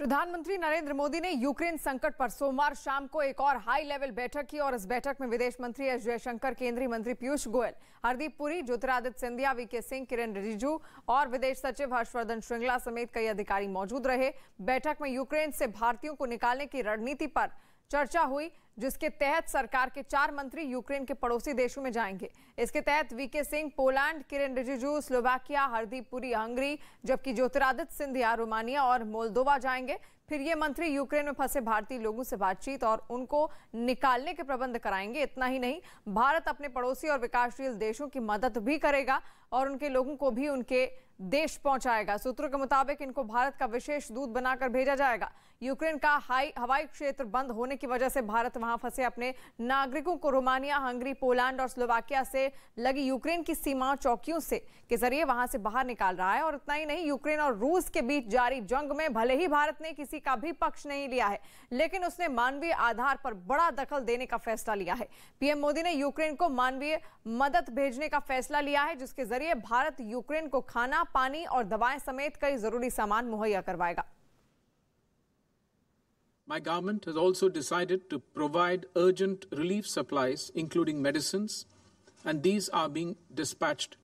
प्रधानमंत्री नरेंद्र मोदी ने यूक्रेन संकट पर सोमवार शाम को एक और हाई लेवल बैठक की और इस बैठक में विदेश मंत्री एस जयशंकर केंद्रीय मंत्री पीयूष गोयल हरदीप पुरी ज्योतिरादित्य सिंधिया वीके सिंह किरण रिजिजू और विदेश सचिव हर्षवर्धन श्रृंगला समेत कई अधिकारी मौजूद रहे बैठक में यूक्रेन से भारतीयों को निकालने की रणनीति पर चर्चा हुई जिसके तहत सरकार के चार मंत्री यूक्रेन के पड़ोसी देशों में जाएंगे इसके तहत V K Singh Poland Kiren Rijiju Slovakia Hardeep Puri Hungary जबकि ज्योतिरादित्य सिंधिया रोमानिया और मोलदोवा जाएंगे फिर ये मंत्री यूक्रेन में फंसे भारतीय लोगों से बातचीत और उनको निकालने के प्रबंध कराएंगे इतना ही नहीं भारत अपने पड़ोसी और विकासशील देशों की मदद भी करेगा और उनके लोगों को भी उनके देश पहुंचाएगा सूत्रों के मुताबिक इनको भारत का विशेष दूत बनाकर भेजा जाएगा यूक्रेन का हाई हवाई क्षेत्र बंद होने की वजह से भारत वहां फंसे अपने नागरिकों को रोमानिया हंगरी पोलैंड और स्लोवाकिया से लगी यूक्रेन की सीमा चौकियों से के जरिए वहां से बाहर निकाल रहा है और इतना ही नहीं यूक्रेन और रूस के बीच जारी जंग में भले ही भारत ने किसी किसी का भी पक्ष नहीं लिया है लेकिन उसने मानवीय आधार पर बड़ा दखल देने का फैसला लिया है पीएम मोदी ने यूक्रेन को मानवीय मदद भेजने का फैसला लिया है जिसके जरिए भारत यूक्रेन को खाना पानी और दवाएं समेत कई जरूरी सामान मुहैया करवाएगा My government has also decided to provide urgent relief supplies, including medicines, and these are being dispatched.